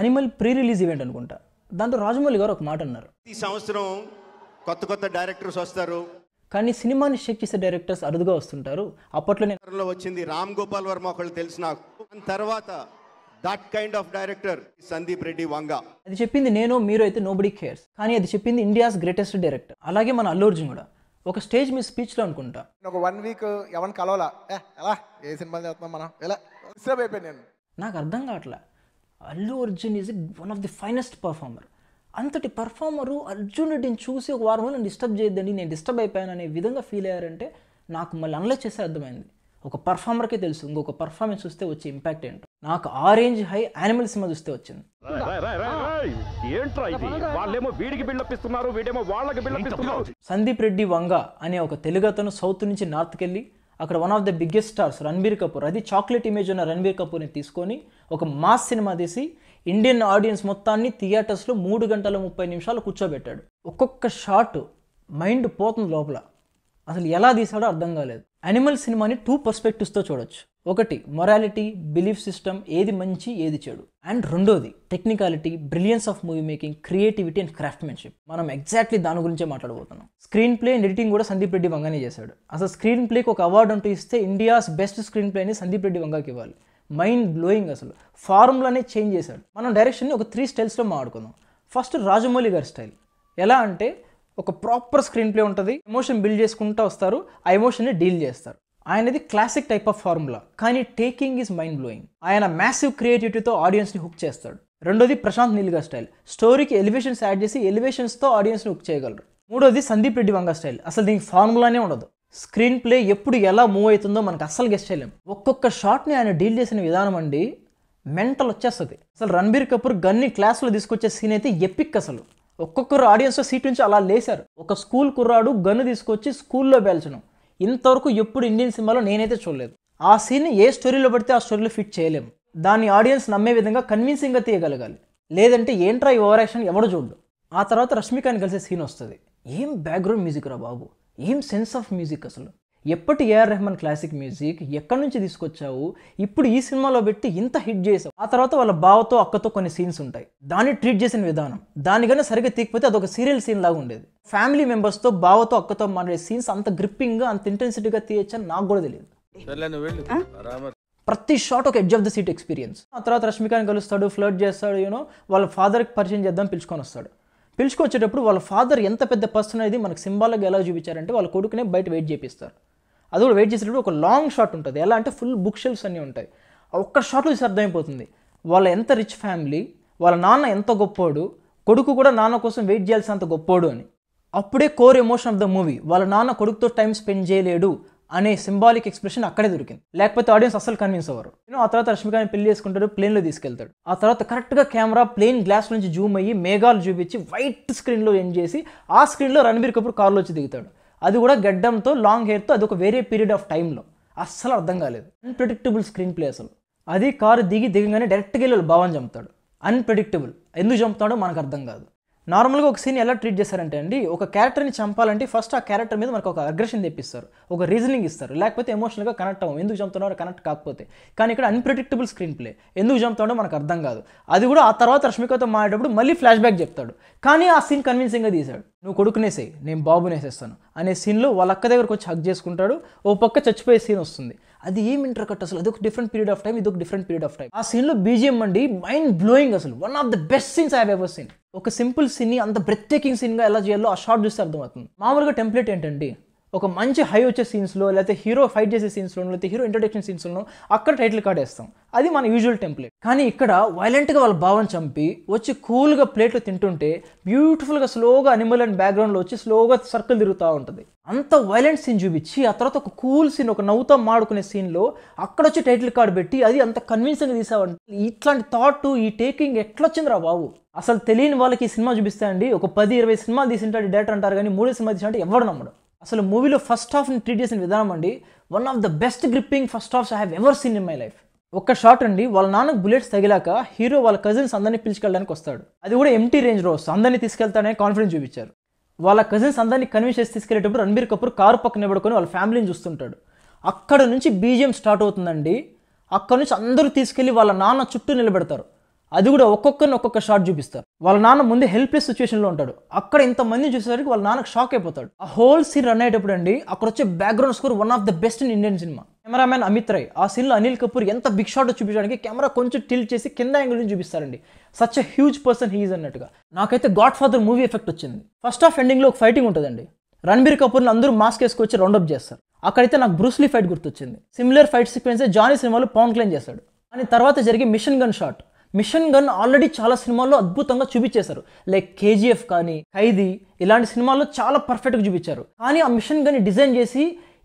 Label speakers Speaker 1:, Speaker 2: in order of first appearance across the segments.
Speaker 1: animal pre release event అనుకుంటా దాంతో రాజమౌళి గారు ఒక మాట అన్నారు ఈ సంవత్సరం కొత్త కొత్త డైరెక్టర్స్ వస్తారు కానీ సినిమాని షేక్ చేసే డైరెక్టర్స్ అరుదుగా వస్తుంటారు అప్పట్లో వచ్చింది రామ్ గోపాల్ వర్మ ఒకళ్ళు తెలిసి నాకు తర్వాత that kind of director Sandeep Reddy Vanga అది చెప్పింది నేను మీరు అయితే నోబడి కేర్స్ కానీ అది చెప్పింది ఇండియాస్ గ్రేటెస్ట్ డైరెక్టర్ అలాగే మన అల్లు అర్జున్ కూడా ఒక స్టేజ్ మీ స్పీచ్లో అనుకుంటా ఒక వన్ వీక్ ఎవరిని కలవాలా ఎలా ఏ సినిమా చేస్తున్నాం మనం ఎలా అయిపోయాను నేను నాకు అర్థం కావట్లే Allu Arjun is one of the finest performer అంతటి పర్ఫార్మరు అర్జునుడిని చూసి ఒక వారం రోజులు డిస్టర్బ్ చేయొద్దండి నేను డిస్టర్బ్ అయిపోయాను అనే విధంగా ఫీల్ అయ్యారంటే నాకు మళ్ళీ అనలైజ్ చేస్తే అర్థమైంది ఒక పర్ఫార్మర్కే తెలుసు ఇంకొక పర్ఫార్మెన్స్ చూస్తే వచ్చే ఇంపాక్ట్ ఏంటో నాకు ఆరేంజ్ హై యానిమల్ సినిమా చూస్తే వచ్చింది వాళ్ళేమో వీడికి వాళ్ళకి సందీప్ రెడ్డి వంగ అనే ఒక తెలుగు అతను సౌత్ నుంచి నార్త్కి వెళ్ళి అక్కడ one of the biggest stars Ranbir Kapoor అది చాక్లెట్ ఇమేజ్ ఉన్న రణబీర్ కపూర్ని తీసుకొని ఒక మాస్ సినిమా తీసి ఇండియన్ ఆడియన్స్ మొత్తాన్ని థియేటర్స్లో మూడు గంటల ముప్పై నిమిషాలు కూర్చోబెట్టాడు ఒక్కొక్క షాట్ మైండ్ పోతుంది లోపల అసలు ఎలా తీసాడో అర్థం కాలేదు యానిమల్ సినిమాని టూ పర్స్పెక్టివ్స్తో చూడొచ్చు ఒకటి మొరాలిటీ బిలీఫ్ సిస్టమ్ ఏది మంచి ఏది చెడు అండ్ రెండోది technicality brilliance of movie making creativity and craftsmanship మనం ఎగ్జాక్ట్లీ దాని గురించే మాట్లాడబోతున్నాం స్క్రీన్ ప్లే అండ్ ఎడిటింగ్ కూడా సందీప్ రెడ్డి వంగానే చేశాడు అసలు స్క్రీన్ ప్లేకి ఒక అవార్డు అంటూ ఇస్తే ఇండియాస్ బెస్ట్ స్క్రీన్ అని సందీప్ రెడ్డి వంగాకి ఇవ్వాలి మైండ్ బ్లోయింగ్ అసలు ఫార్ములానే చేంజ్ చేశాడు మనం డైరెక్షన్ని ఒక త్రీ స్టైల్స్లో మాట్లాడుకుందాం ఫస్ట్ రాజమౌళి గారి స్టైల్ ఎలా అంటే ఒక ప్రాపర్ స్క్రీన్ ప్లే ఉంటుంది ఎమోషన్ బిల్డ్ చేసుకుంటూ వస్తారు ఆ ఎమోషన్ని డీల్ చేస్తారు ఆయనది క్లాసిక్ టైప్ ఆఫ్ ఫార్ములా కానీ టేకింగ్ ఈజ్ మైండ్ బ్లోయింగ్ ఆయన మ్యాసివ్ క్రియేటివిటీతో ఆడియన్స్ని హుక్ చేస్తాడు రెండోది ప్రశాంత్ నీల్గా స్టైల్ స్టోరీకి ఎలివేషన్స్ యాడ్ చేసి ఎలివేషన్స్తో ఆడియన్స్ని హుక్ చేయగలరు మూడోది సందీప్ రెడ్డి వంగ స్టైల్ అసలు దీనికి ఫార్ములానే ఉండదు స్క్రీన్ ప్లే ఎప్పుడు ఎలా మూవ్ అవుతుందో మనకు అస్సలు గెస్ట్ చేయలేం ఒక్కొక్క షాట్ని ఆయన డీల్ చేసిన విధానం అండి మెంటల్ వచ్చేస్తుంది అసలు రణబీర్ కపూర్ గన్ని క్లాస్లో తీసుకొచ్చే సీన్ అయితే ఎపిక్ అసలు ఒక్కొక్కరు ఆడియన్స్ సీట్ నుంచి అలా లేశారు ఒక స్కూల్ కుర్రాడు గన్ను తీసుకొచ్చి స్కూల్లో పేల్చడం ఇంతవరకు ఎప్పుడు ఇండియన్ సినిమాలో నేనైతే చూడలేదు ఆ సీన్ ఏ స్టోరీలో పడితే ఆ స్టోరీలో ఫిట్ చేయలేము దాన్ని ఆడియన్స్ నమ్మే విధంగా కన్విన్సింగ్గా తీయగలగాలి లేదంటే ఏంట్రా ఓవర్ యాక్షన్ ఎవడు చూడు ఆ తర్వాత రష్మికాని కలిసే సీన్ వస్తుంది ఏం బ్యాక్గ్రౌండ్ మ్యూజిక్ రా బాబు ఏం సెన్స్ ఆఫ్ మ్యూజిక్ అసలు ఎప్పటి ఏఆర్ రెహమాన్ క్లాసిక్ మ్యూజిక్ ఎక్కడి నుంచి తీసుకొచ్చావు ఇప్పుడు ఈ సినిమాలో పెట్టి ఇంత హిట్ చేసావు ఆ తర్వాత వాళ్ళ బావతో అక్కతో కొన్ని సీన్స్ ఉంటాయి దాన్ని ట్రీట్ చేసిన విధానం దానికన్నా సరిగ్గా తీకపోతే అదొక సీరియల్ సీన్ లాగా ఉండేది ఫ్యామిలీ మెంబర్స్తో బావతో అక్కతో మాట్లాడే సీన్స్ అంత గ్రిప్పింగ్ అంత ఇంటెన్సిటీగా తీయొచ్చని నాకు కూడా తెలియదు ప్రతి షాట్ ఒక edge of the seat experience ఆ తర్వాత రష్మికాని కలుస్తాడు ఫ్లర్ట్ చేస్తాడు యూనో వాళ్ళ ఫాదర్కి పరిచయం చేద్దాం పిలుచుకొని వస్తాడు పిలుచుకొచ్చేటప్పుడు వాళ్ళ ఫాదర్ ఎంత పెద్ద పర్సన్ అనేది మనకు సింబాలకు ఎలా చూపించారంటే వాళ్ళ కొడుకునే బయట వెయిట్ చేపిస్తారు అది కూడా వెయిట్ చేసేటప్పుడు ఒక లాంగ్ షాట్ ఉంటుంది ఎలా అంటే ఫుల్ బుక్ షెల్ఫ్స్ అన్నీ ఉంటాయి ఒక్క షాట్లో చూసి అర్థమైపోతుంది వాళ్ళ ఎంత రిచ్ ఫ్యామిలీ వాళ్ళ నాన్న ఎంత గొప్పోడు కొడుకు కూడా నాన్న కోసం వెయిట్ చేయాల్సినంత గొప్పోడు అని అప్పుడే core emotion of the movie వాళ్ళ నాన్న కొడుకుతో టైం స్పెండ్ చేయలేడు అనే సింబాలిక్ ఎక్స్ప్రెషన్ అక్కడే దొరికింది లేకపోతే ఆడియన్స్ అసలు కన్విన్స్ అవ్వరు నేను ఆ తర్వాత రష్మికాని పెళ్లి చేసుకుంటాడు ప్లేన్లో తీసుకెళ్తాడు ఆ తర్వాత కరెక్ట్గా కెమెరా ప్లేన్ గ్లాస్ నుంచి జూమ్ అయ్యి మేఘాలు చూపించి వైట్ స్క్రీన్లో ఎండ్ చేసి ఆ స్క్రీన్లో రణబీర్ కపూర్ కార్లో వచ్చి దిగుతాడు అది కూడా గడ్డంతో లాంగ్ హెయిర్తో అది ఒక వేరే పీరియడ్ ఆఫ్ టైంలో అస్సలు అర్థం కాలేదు అన్ప్రెడిక్టబుల్ స్క్రీన్ ప్లే అసలు అది కారు దిగి దిగంగానే డైరెక్ట్గా వెళ్ళి భవన్ చంపుతాడు అన్ప్రెడిక్టబుల్ ఎందుకు చంపుతాడో మనకు అర్థం కాదు నార్మల్గా ఒక సీన్ ఎలా ట్రీట్ చేస్తారంటే అండి ఒక క్యారెక్టర్ని చంపాలంటే ఫస్ట్ ఆ క్యారెక్టర్ మీద మనకు ఒక అగ్రెషన్ తెప్పిస్తారు ఒక రీజనింగ్ ఇస్తారు లేకపోతే ఎమోషనల్గా కనెక్ట్ అవ్వం ఎందుకు చంపుతున్నారో కనెక్ట్ కాకపోతే కానీ ఇక్కడ అన్ప్రిడిక్టబుల్ స్క్రీన్ ప్లే ఎందుకు చంపుతాడో మనకు అర్థం కాదు అది కూడా ఆ తర్వాత రష్మికతో మాడేటప్పుడు మళ్ళీ ఫ్లాష్ బ్యాక్ చెప్తాడు కానీ ఆ సీన్ కన్విన్సింగ్గా తీశాడు నువ్వు కొడుకునేసే నేను బాబునేసేస్తాను అనే సీన్లో వాళ్ళ అక్క దగ్గరకు వచ్చి హక్ చేసుకుంటాడు ఓ పక్క చచ్చిపోయే సీన్ వస్తుంది అది ఏం ఇంటర్ కట్ అసలు ఒక డిఫరెంట్ పీరియడ్ ఆఫ్ టైం ఇది ఒక డిఫరెంట్ పీరియడ్ ఆఫ్ టైం ఆ లో బీజిఎం అండి మైండ్ బ్లోయింగ్ అసలు one of the best scenes I ever seen ఒక సింపుల్ సీన్ అంత బ్రెత్ టేకింగ్ గా ఎలా చేయాలో ఆ షార్ట్ చూస్తే అర్థమవుతుంది మామూలుగా టెంప్లెట్ ఏంటండి ఒక మంచి హై వచ్చే సీన్స్లో లేకపోతే హీరో ఫైట్ చేసే సీన్స్లో లేకపోతే హీరో ఇంట్రడక్షన్ సీన్స్లోనో అక్కడ టైటిల్ కార్డ్ వేస్తాం అది మన యూజువల్ టెంప్లెట్ కానీ ఇక్కడ వైలెంట్గా వాళ్ళ భావం చంపి వచ్చి కూల్గా ప్లేట్లు తింటుంటే బ్యూటిఫుల్గా స్లోగా అనిమల్ అండ్ బ్యాక్గ్రౌండ్లో వచ్చి స్లోగా సర్కిల్ తిరుగుతూ ఉంటుంది అంత వైలెంట్ సీన్ చూపించి ఆ తర్వాత ఒక కూల్ సీన్ ఒక నవ్వుతో మాడుకునే సీన్లో అక్కడ వచ్చి టైటిల్ కార్డ్ పెట్టి అది అంత కన్విన్సింగ్గా తీసావంటే ఇట్లాంటి థాట్ ఈ టేకింగ్ ఎట్లొచ్చిందిరా బాబు అసలు తెలియని వాళ్ళకి ఈ సినిమా చూపిస్తాయండి ఒక పది ఇరవై సినిమాలు తీసింటాడు డైరెక్టర్ అంటారు కానీ మూడు సినిమా తీసినట్టు ఎవరు నమ్మడం అసలు మూవీలో ఫస్ట్ హాఫ్ని ట్రీట్ చేసిన విధానం అండి one of the best gripping first halves I have ever seen in my life ఒక్క షాట్ అండి వాళ్ళ నాన్నకు బుల్లెట్స్ తగిలాక హీరో వాళ్ళ కజిన్స్ అందరినీ పిలుచుకెళ్ళడానికి వస్తాడు అది కూడా ఎంటీ రేంజ్ రోస్ అందరినీ తీసుకెళ్తానని కాన్ఫిడెన్స్ చూపించారు వాళ్ళ కజిన్స్ అందరినీ కన్విన్స్ చేసి తీసుకెళ్లేటప్పుడు రణబీర్ కపూర్ కారు పక్కన నిలబడుకొని వాళ్ళ ఫ్యామిలీని చూస్తుంటాడు అక్కడ నుంచి బీజిఎం స్టార్ట్ అవుతుందండి అక్కడ నుంచి అందరూ తీసుకెళ్ళి వాళ్ళ నాన్న చుట్టూ నిలబెడతారు అది కూడా ఒక్కొక్కరిని ఒక్కొక్క షాట్ చూపిస్తారు వాళ్ళ నాన్న ముందే హెల్ప్లెస్ సిచ్యువేషన్లో ఉంటాడు అక్కడ ఇంతమంది చూసేసరికి వాళ్ళ నాన్నకు షాక్ అయిపోతాడు ఆ హోల్ సీన్ రన్ అయ్యేటప్పుడు అండి అక్కడ వచ్చే background score one of the best in Indian cinema cameraman Amit Roy ఆ సీన్లో అనిల్ కపూర్ ఎంత బిగ్ షాట్ చూపించడానికి కెమెరా కొంచెం టిల్ చేసి కింద యాంగిల్ నుంచి చూపిస్తారండి such a huge person he's అన్నట్టుగా నాకైతే గాడ్ ఫాదర్ మూవీ ఎఫెక్ట్ వచ్చింది ఫస్ట్ ఆఫ్ ఎండింగ్లో ఒక ఫైటింగ్ ఉంటుందండి రణబీర్ కపూర్ని అందరూ మాస్క్ వేసుకొచ్చి రౌండప్ చేస్తారు అక్కడైతే నాకు బ్రూస్లీ ఫైట్ గుర్తొచ్చింది సిమిలర్ ఫైట్ సీక్వెన్సే జానీ సినిమాలో పవన్ క్లైన్ చేస్తాడు అని తర్వాత జరిగే machine gun shot machine gun already చాలా సినిమాల్లో అద్భుతంగా చూపించేశారు లైక్ కేజీఎఫ్ కానీ ఖైదీ ఇలాంటి సినిమాల్లో చాలా పర్ఫెక్ట్గా చూపించారు కానీ ఆ మిషన్ గన్ని డిజైన్ చేసి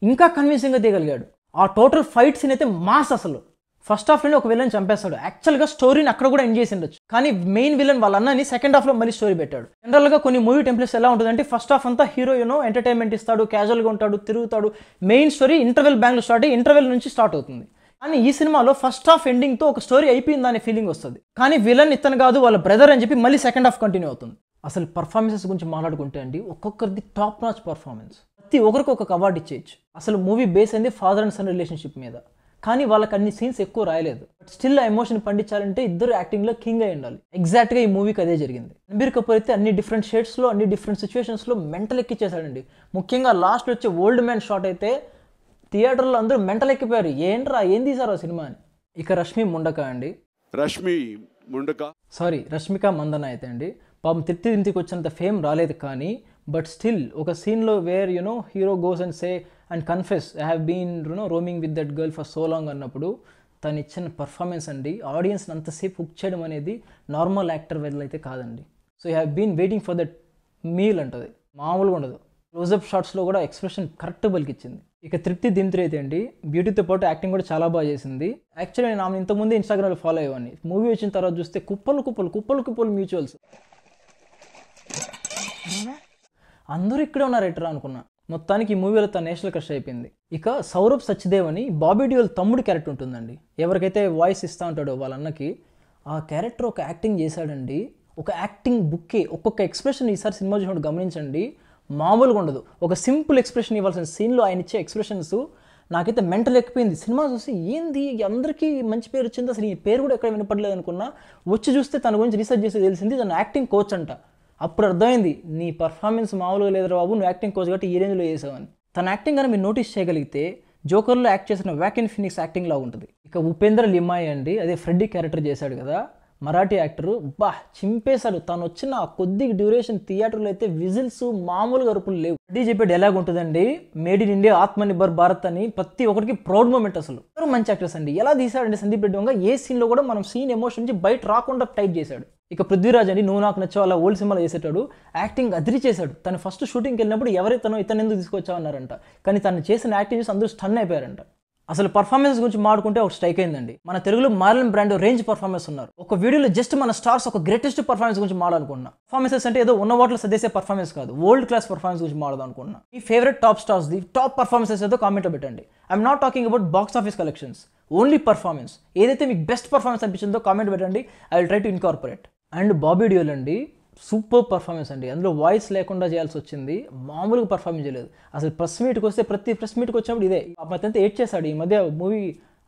Speaker 1: ఇంకా కన్విన్సింగ్గా తీయగలిగాడు ఆ టోటల్ ఫైట్ సీన్ అయితే మాస్ అసలు ఫస్ట్ లోనే ఒక విలన్ చంపేస్తాడు యాక్చువల్గా స్టోరీని అక్కడ కూడా ఎండ్ చేసి ఉండొచ్చు కానీ మెయిన్ విలన్ వాళ్ళ అన్నని సెకండ్ హాఫ్లో మళ్ళీ స్టోరీ పెట్టాడు జనరల్గా కొన్ని మూవీ టెంప్లెట్స్ ఎలా ఉంటుందంటే ఫస్ట్ హాఫ్ అంతా హీరోయిన్ ఎంటర్టైన్మెంట్ ఇస్తాడు క్యాజువల్గా ఉంటాడు తిరుగుతాడు మెయిన్ స్టోరీ ఇంటర్వెల్ బ్యాంక్లో స్టార్ట్ అయ్యి ఇంటర్వెల్ నుంచి స్టార్ట్ అవుతుంది కానీ ఈ సినిమాలో ఫస్ట్ హాఫ్ ఎండింగ్తో ఒక స్టోరీ అయిపోయిందనే ఫీలింగ్ వస్తుంది కానీ విలన్ ఇతను కాదు వాళ్ళ బ్రదర్ అని చెప్పి మళ్ళీ సెకండ్ హాఫ్ కంటిన్యూ అవుతుంది అసలు పర్ఫార్మెన్సెస్ గురించి మాట్లాడుకుంటే అండి ఒక్కొక్కరిది టాప్ నాచ్ పర్ఫార్మెన్స్ ప్రతి ఒక్కరికి ఒక్కొక్క అవార్డు ఇచ్చేయచ్చు అసలు మూవీ బేస్ అయింది ఫాదర్ అండ్ సన్ రిలేషన్షిప్ మీద కానీ వాళ్ళకి అన్ని సీన్స్ ఎక్కువ రాయలేదు బట్ స్టిల్ ఆ ఎమోషన్ పండించాలంటే ఇద్దరు యాక్టింగ్లో కింగ్ అయి ఉండాలి ఎగ్జాక్ట్గా ఈ మూవీకి అదే జరిగింది రణబీర్ కపూర్ అయితే అన్ని డిఫరెంట్ షేడ్స్లో అన్ని డిఫరెంట్ లో మెంటల్ ఎక్కిచ్చేసాడండి ముఖ్యంగా లాస్ట్ వచ్చే ఓల్డ్ మ్యాన్ షాట్ అయితే థియేటర్లో అందరూ ఎక్కిపోయారు ఏంట్రా ఏం తీసారు ఆ సినిమా ఇక రష్మి ముండక అండి రష్మి ముండక సారీ రష్మిక మందన అయితే అండి పాపం తిరిగి ఇంటికి వచ్చినంత ఫేమ్ రాలేదు కానీ బట్ స్టిల్ ఒక సీన్లో where you know hero goes and say and confess I have been you know roaming with that girl for so long అన్నప్పుడు తను ఇచ్చిన పర్ఫార్మెన్స్ అండి ఆడియన్స్ని అంతసేపు హుక్ చేయడం అనేది నార్మల్ యాక్టర్ వెళ్ళి అయితే కాదండి so I have been waiting for that meal అంటుంది మామూలుగా ఉండదు క్లోజప్ షార్ట్స్లో కూడా ఎక్స్ప్రెషన్ కరెక్ట్ బలికిచ్చింది ఇక తృప్తి దింత్రి అయితే అండి బ్యూటీతో పాటు యాక్టింగ్ కూడా చాలా బాగా చేసింది యాక్చువల్లీ నేను ఆమె ఇంతకుముందు ఇన్స్టాగ్రామ్లో ఫాలో అయ్యేవాడిని మూవీ వచ్చిన తర్వాత చూస్తే కుప్పలు కుప్పలు కుప్పలు కుప్పలు మ్యూచువల్స్ అందరూ ఇక్కడే ఉన్నారు ఎట్రా అనుకున్నా మొత్తానికి ఈ మూవీలో తన నేషనల్ క్రష్ అయిపోయింది ఇక సౌరభ్ సచ్దేవ్ అని బాబీ డ్యూల్ తమ్ముడు క్యారెక్టర్ ఉంటుందండి ఎవరికైతే వాయిస్ ఇస్తూ ఉంటాడో వాళ్ళ అన్నకి ఆ క్యారెక్టర్ ఒక యాక్టింగ్ చేశాడండి ఒక యాక్టింగ్ బుక్కే ఒక్కొక్క ఎక్స్ప్రెషన్ ఈసారి సినిమా చూసినప్పుడు గమనించండి మామూలుగా ఉండదు ఒక సింపుల్ ఎక్స్ప్రెషన్ ఇవ్వాల్సిన సీన్లో ఆయన ఇచ్చే ఎక్స్ప్రెషన్స్ నాకైతే మెంటల్ ఎక్కిపోయింది సినిమా చూసి ఏంది అందరికీ మంచి పేరు వచ్చింది అసలు ఈ పేరు కూడా ఎక్కడ వినపడలేదు అనుకున్నా వచ్చి చూస్తే తన గురించి రీసెర్చ్ చేసి తెలిసింది తను యాక్టింగ్ కోచ్ అంట అప్పుడు అర్థమైంది నీ పర్ఫార్మెన్స్ మామూలుగా లేదు బాబు నువ్వు యాక్టింగ్ కోచ్ కాబట్టి ఈ రేంజ్లో చేసావని తన యాక్టింగ్ కానీ మీరు నోటీస్ చేయగలిగితే జోకర్లో యాక్ట్ చేసిన ఇన్ ఫినిక్స్ యాక్టింగ్లా ఉంటుంది ఇక ఉపేంద్ర లిమాయ్ అండి అదే ఫ్రెడ్డి క్యారెక్టర్ చేశాడు కదా మరాఠీ యాక్టరు బా చింపేశారు తను వచ్చిన కొద్ది డ్యూరేషన్ థియేటర్లో అయితే విజిల్స్ మామూలుగా అరుపులు లేవు అది చెప్పేది ఎలాగ ఉంటుందండి made in India Nirbhar Bharat అని ప్రతి ఒక్కరికి ప్రౌడ్ మూమెంట్ అసలు మంచి యాక్టర్స్ అండి ఎలా తీసాడండి సందీప్ రెడ్డి వంగా ఏ సీన్లో కూడా మనం సీన్ ఎమోషన్ నుంచి బయట రాకుండా టైప్ చేశాడు ఇక పృథ్వీరాజ్ అండి నువ్వు నాకు నచ్చావు అలా ఓల్డ్ సినిమాలో చేసేటాడు యాక్టింగ్ అదిరి చేశాడు తను ఫస్ట్ షూటింగ్కి వెళ్ళినప్పుడు ఎవరైతే తను ఇతను ఎందుకు తీసుకొచ్చావన్నారంట కానీ తను చేసిన యాక్టింగ్ చేసి అందరూ స్టన్ అయిపోయారంట అసలు పర్ఫార్మెన్స్ గురించి మాడుకుంటే ఒక స్ట్రైక్ అయిందండి మన తెలుగులో మార్లిన్ బ్రాండ్ రేంజ్ పర్ఫార్మెన్స్ ఉన్నారు ఒక వీడియోలో జస్ట్ మన స్టార్స్ ఒక గ్రేటెస్ట్ పర్ఫార్మెన్స్ గురించి మాడాలనుకున్నా పర్ఫార్మెన్స్ అంటే ఏదో ఉన్న వాటిలో సదేసే పర్ఫార్మెన్స్ కాదు వరల్డ్ క్లాస్ పర్ఫార్మెన్స్ గురించి మాడదానుకున్నా మీ favourite top stars the top performances ఏదో కామెంట్లో పెట్టండి I'm not talking about box office collections only performance ఏదైతే మీకు బెస్ట్ పర్ఫార్మెన్స్ అనిపించిందో కామెంట్ పెట్టండి I will try to incorporate and Bobby డియోలండి అండి సూపర్ పర్ఫార్మెన్స్ అండి అందులో వాయిస్ లేకుండా చేయాల్సి వచ్చింది మామూలుగా పర్ఫార్మెన్స్ చేయలేదు అసలు ప్రెస్ మీట్కి వస్తే ప్రతి ప్రెస్ మీట్కి వచ్చినప్పుడు ఇదే అతను ఏడ్ చేశాడు ఈ మధ్య మూవీ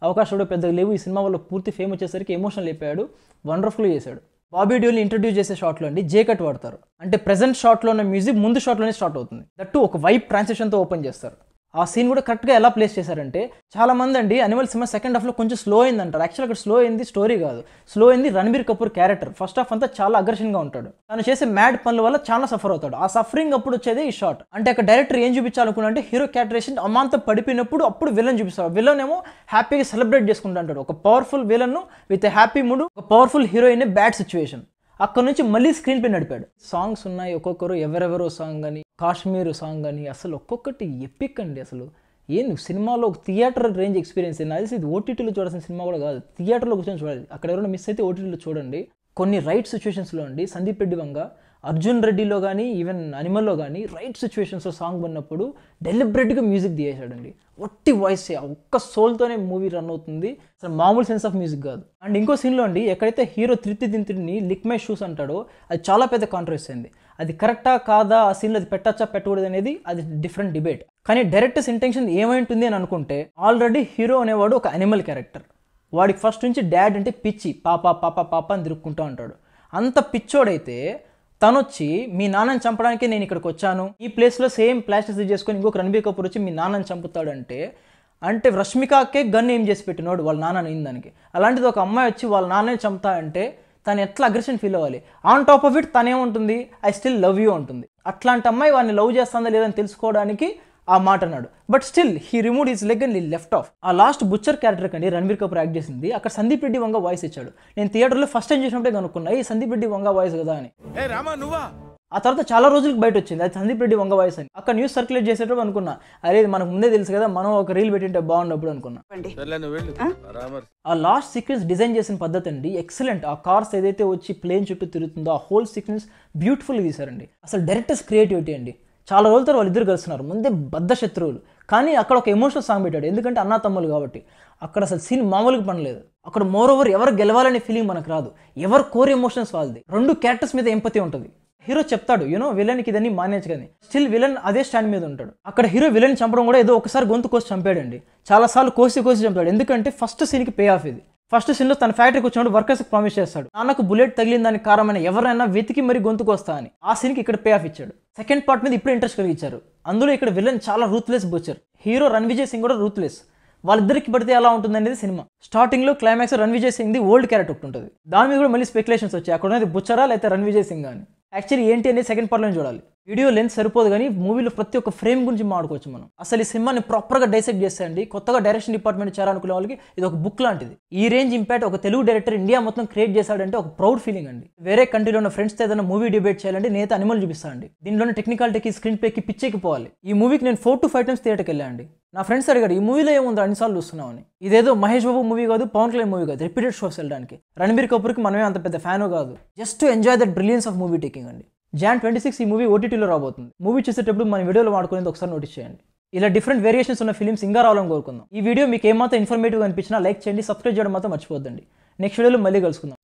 Speaker 1: అవకాశం కూడా పెద్దగా లేవు ఈ సినిమా వల్ల పూర్తి ఫేమ్ వచ్చేసరికి ఎమోషనల్ అయిపోయాడు వండర్ఫుల్ చేశాడు బాబీ డ్యూల్ని ఇంట్రడ్యూస్ చేసే షాట్లో అండి జే కట్ వాడతారు అంటే ప్రజెంట్ షాట్లో ఉన్న మ్యూజిక్ ముందు షాట్లోనే స్టార్ట్ అవుతుంది దట్టు ఒక వైప్ ట్రాన్సిషన్తో ఓపెన్ చేస్తారు ఆ సీన్ కూడా కరెక్ట్గా ఎలా ప్లేస్ చేశారంటే చాలా మంది అండి అనిమల్ సినిమా సెకండ్ హాఫ్లో కొంచెం స్లో అయింది అంటారు యాక్చువల్ అక్కడ స్లో అయింది స్టోరీ కాదు స్లో అయింది Ranbir Kapoor character first half అంతా చాలా అగ్రషన్గా ఉంటాడు తను చేసే మ్యాడ్ పనుల వల్ల చాలా సఫర్ అవుతాడు ఆ సఫరింగ్ అప్పుడు వచ్చేది ఈ షార్ట్ అంటే అక్కడ డైరెక్టర్ ఏం చూపించాలనుకున్నాడంటే హీరో క్యాటరేషన్ అమాంతం పడిపోయినప్పుడు అప్పుడు విలన్ చూపిస్తాడు విలన్ ఏమో హ్యాపీగా సెలబ్రేట్ చేసుకుంటూ అంటాడు ఒక powerful villain with happy mood ఒక పవర్ఫుల్ హీరోయిన్ బ్యాడ్ సిచ్యువేషన్ అక్కడ నుంచి మళ్ళీ స్క్రీన్ పే నడిపాడు సాంగ్స్ ఉన్నాయి ఒక్కొక్కరు ఎవరెవరో సాంగ్ అని కాశ్మీర్ సాంగ్ అని అసలు ఒక్కొక్కటి ఎపిక్ అండి అసలు ఏంది సినిమాలో థియేటర్ రేంజ్ ఎక్స్పీరియన్స్ అయినా అది ఇది ఓటీటీలో చూడాల్సిన సినిమా కూడా కాదు థియేటర్లో కూర్చొని చూడాలి అక్కడ ఎవరైనా మిస్ అయితే ఓటీటీలో చూడండి కొన్ని రైట్ సిచ్యువేషన్స్లో అండి సందీప్ రెడ్డి వంగ అర్జున్ రెడ్డిలో కానీ ఈవెన్ అనిమల్లో కానీ రైట్ సిచ్యువేషన్స్లో సాంగ్ ఉన్నప్పుడు డెలిబరేట్గా మ్యూజిక్ తీసేశాడండి ఒట్టి వాయిస్ ఒక్క సోల్తోనే మూవీ రన్ అవుతుంది అసలు మామూలు సెన్స్ ఆఫ్ మ్యూజిక్ కాదు అండ్ ఇంకో సీన్లో అండి ఎక్కడైతే హీరో తృప్తి దింతుడిని లిక్ మై షూస్ అంటాడో అది చాలా పెద్ద కాంట్రవర్సీ అయింది అది కరెక్టా కాదా ఆ సీన్లో అది పెట్టచ్చా పెట్టకూడదు అనేది అది డిఫరెంట్ డిబేట్ కానీ డైరెక్టర్స్ ఇంటెన్షన్ ఏమైంటుంది అని అనుకుంటే ఆల్రెడీ హీరో అనేవాడు ఒక అనిమల్ క్యారెక్టర్ వాడికి ఫస్ట్ నుంచి డాడ్ అంటే పిచ్చి పాప పాప పాప అని తిరుక్కుంటూ ఉంటాడు అంత పిచ్చోడైతే తను వచ్చి మీ నాన్నని చంపడానికి నేను ఇక్కడికి వచ్చాను ఈ ప్లేస్లో సేమ్ ప్లాస్టిక్ చేసుకొని ఇంకొక రణబీర్ కపూర్ వచ్చి మీ నాన్నని చంపుతాడంటే అంటే రష్మికాకే గన్ ఏం చేసి పెట్టినోడు వాళ్ళ నాన్న నేను దానికి అలాంటిది ఒక అమ్మాయి వచ్చి వాళ్ళ నాన్నని చంపుతా అంటే తను ఎట్లా అగ్రెషన్ ఫీల్ అవ్వాలి ఆన్ టాప్ ఆఫ్ ఇట్ తనే ఉంటుంది ఐ స్టిల్ లవ్ యూ ఉంటుంది అట్లాంటి అమ్మాయి వాడిని లవ్ చేస్తుందా లేదని తెలుసుకోవడానికి ఆ మాట అన్నాడు but still he remove is leg and left off ఆ లాస్ట్ బుచ్చర్ క్యారెక్టర్ కండి రణబీర్ కపూర్ యాక్ట్ చేసింది అక్కడ సందీప్ రెడ్డి వంగ వాయిస్ ఇచ్చాడు నేను థియేటర్లో ఫస్ట్ టైం చేసినప్పుడే కనుక్కున్నా ఈ సందీప్ రెడ్డి వంగ వాయిస్ కదా అని ఆ తర్వాత చాలా రోజులకు బయట వచ్చింది అది సందీప్ రెడ్డి వంగ వాయిస్ అని అక్కడ న్యూస్ సర్క్యులేట్ చేసేటప్పుడు అనుకున్నా అరే మనకు ముందే తెలుసు కదా మనం ఒక రీల్ పెట్టింటే బాగున్నప్పుడు అనుకున్నా ఆ లాస్ట్ సీక్వెన్స్ డిజైన్ చేసిన పద్ధతి అండి ఎక్సలెంట్ ఆ కార్స్ ఏదైతే వచ్చి ప్లేన్ చుట్టూ తిరుగుతుందో ఆ హోల్ సీక్వెన్స్ బ్యూటిఫుల్ తీసారండి అసలు డైరెక్టర్స్ క్రియేటివిటీ అండి చాలా రోజుల తర్వాత ఇద్దరు కలుస్తున్నారు ముందే బద్ద శత్రువులు కానీ అక్కడ ఒక ఎమోషనల్ సాంగ్ పెట్టాడు ఎందుకంటే అన్న తమ్ములు కాబట్టి అక్కడ అసలు సీన్ మామూలుగా పనిలేదు అక్కడ మోర్ ఓవర్ ఎవరు గెలవాలనే ఫీలింగ్ మనకు రాదు ఎవరు కోర్ ఎమోషన్స్ వాళ్ళది రెండు క్యారెక్టర్స్ మీద ఎంపతి ఉంటుంది హీరో చెప్తాడు యూనో విలన్కి ఇదని మానేజ్ కానీ స్టిల్ విలన్ అదే స్టాండ్ మీద ఉంటాడు అక్కడ హీరో విలన్ చంపడం కూడా ఏదో ఒకసారి గొంతు కోసి చంపాడండి చాలాసార్లు కోసి కోసి చంపాడు ఎందుకంటే ఫస్ట్ సీన్కి పే ఆఫ్ ఇది ఫస్ట్ సీన్లో తన ఫ్యాక్టరీకి వచ్చినప్పుడు వర్కర్స్కి ప్రామిస్ చేస్తాడు నాన్నకు బుల్లెట్ తగిలిన దానికి కారణమైన ఎవరైనా వెతికి మరి వస్తా అని ఆ సీన్కి ఇక్కడ పే ఆఫ్ ఇచ్చాడు సెకండ్ పార్ట్ మీద ఇప్పుడు ఇంట్రెస్ట్ కలిగించారు అందులో ఇక్కడ విలన్ చాలా ruthless butcher hero Ranvijay Singh కూడా రూత్లెస్ వాళ్ళిద్దరికి పడితే ఎలా ఉంటుంది అనేది సినిమా స్టార్టింగ్లో climax Ranvijay the old character ఒకటి ఉంటుంది దాని మీద కూడా మళ్ళీ స్పెక్యులేషన్స్ వచ్చాయి అక్కడ ఉన్నది బుచ్చరా లేకపోతే రణ్విజయ్ సింగ్ అని యాక్చువల్లీ ఏంటి అనేది సెకండ్ పార్ట్లో చూడాలి వీడియో లెన్స్ సరిపోదు కానీ మూవీలో ప్రతి ఒక్క ఫ్రేమ్ గురించి మాడుకోవచ్చు మనం అసలు ఈ సినిమాని ప్రాపర్గా డైసెక్ట్ చేసేయండి కొత్తగా డైరెక్షన్ డిపార్ట్మెంట్ చేయాలనుకునే వాళ్ళకి ఇది ఒక బుక్ లాంటిది ఈ రేంజ్ ఇంపాక్ట్ ఒక తెలుగు డైరెక్టర్ ఇండియా మొత్తం క్రియేట్ చేశాడంటే ఒక ప్రౌడ్ ఫీలింగ్ అండి వేరే కంట్రీలో ఉన్న ఫ్రెండ్స్తో ఏదైనా మూవీ డిబేట్ చేయాలంటే నేత అనిమల్ చూపిస్తాండి దీనిలోనే టెక్నికాలిటీకి స్క్రీన్ ప్లేకి పిచ్చేకి పోవాలి ఈ మూవీకి నేను ఫోర్ టు ఫైవ్ టైమ్స్ థియేటర్కి వెళ్ళాండి నా ఫ్రెండ్స్ అడిగారు ఈ మూవీలో రెండు సార్లు చూస్తున్నామని ఇదేదో మహేష్ బాబు మూవీ కాదు పవన్ కళ్యాణ్ మూవీ కాదు రిపీటెడ్ షోస్ వెళ్ళడానికి రణబీర్ కపూర్కి మనమే అంత పెద్ద ఫ్యాన్ కాదు just enjoy that brilliance of movie taking అండి జాన్ ట్వంటీ సిక్స్ ఈ మూవీ ఓటీటీలో రాబోతుంది మూవీ చూసేటప్పుడు మన వీడియోలో వాడుకునేది ఒకసారి నోటీస్ చేయండి ఇలా డిఫరెంట్ వేరియేషన్స్ ఉన్న ఫిలిమ్స్ ఇంకా రావాలని కోరుకుందాం ఈ వీడియో మీకు ఏమాత్రం ఇన్ఫర్మేటివ్ అనిపించినా లైక్ చేయండి సబ్స్క్రైబ్ చేయడం మాత్రం మర్చిపోద్దండి నెక్స్ట్ వీడియోలో మళ్ళీ కలుసుకుందాం